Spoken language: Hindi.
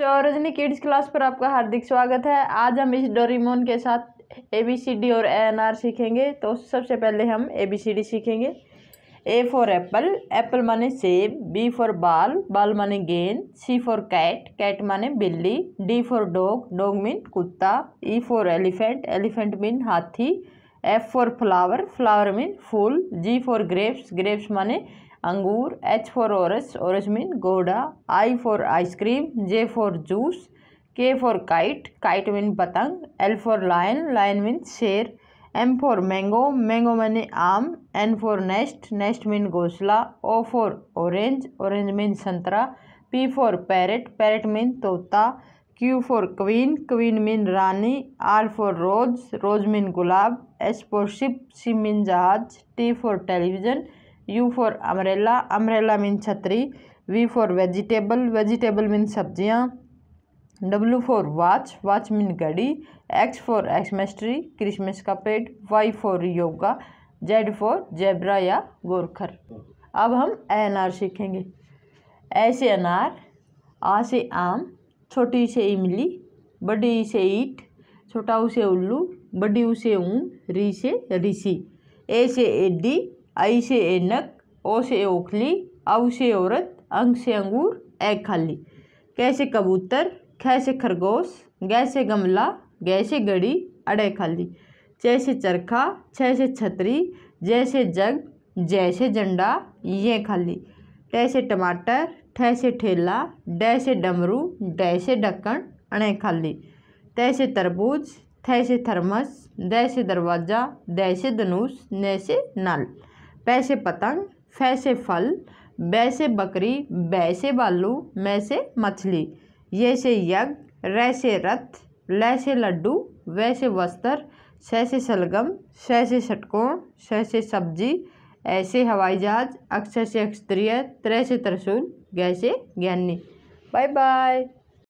रजनी किड्स क्लास पर आपका हार्दिक स्वागत है आज हम इस डोरीमोन के साथ ए बी सी डी और एन आर सीखेंगे तो सबसे पहले हम ए बी सी डी सीखेंगे ए फॉर एप्पल एप्पल माने सेब बी फॉर बाल बाल माने गेंद सी फॉर कैट कैट माने बिल्ली D for dog dog mean कुत्ता E for elephant elephant mean हाथी F for flower flower mean फूल जी फॉर ग्रेप्स ग्रेप्स माने अंगूर H for horse horse mean घोड़ा I for ice cream J for juice K for kite kite mean पतंग L for lion lion mean शेर एम फॉर मैंगो मैंगो मैंने आम N for nest nest mean घोसला O for orange orange mean संतरा P for parrot parrot mean तोता Q for queen queen mean रानी R for rose rose mean गुलाब S for ship ship mean जहाज T for television U for umbrella, umbrella means chhatri. V for vegetable, vegetable means sabziyan. W for watch, watch means gadi. X for Xmas tree, Christmas का पेड़. Y for yoga, Z for zebra या गोरखर. अब हम ए अनार सीखेंगे ए से अनार आ से आम छोटी से इमली बड़ी से ईट छोटा उसे उल्लू बड़ी उसे ऊन री से ऋषि ए से एडी आई से एनक ओ से ओखली अव से औरत अंग से अंगूर ए खाली कैसे कबूतर ख से खरगोश गै से गमला गै से गड़ी अड़े खाली जैसे चरखा छः से छतरी जैसे जग जैसे झंडा ये खाली टै से टमाटर ठैसे से ठेला डैसे से डमरू डैसे से ढक्कन अणे खाली तय से तरबूज थैसे से थर्मस दय से दरवाज़ा दैसे से धनुष नय से नल पैसे पतंग फैसे फल वैसे बकरी वैसे बालू मैसे मछली जैसे यज्ञ रैसे रथ लैसे लड्डू वैसे वस्त्र सैसे शलगम सैसे षटकोण सैसे सब्जी ऐसे हवाई जहाज अक्षर से अक्षत्रिय त्रय से त्रसूल गैसे ज्ञानी बाय बाय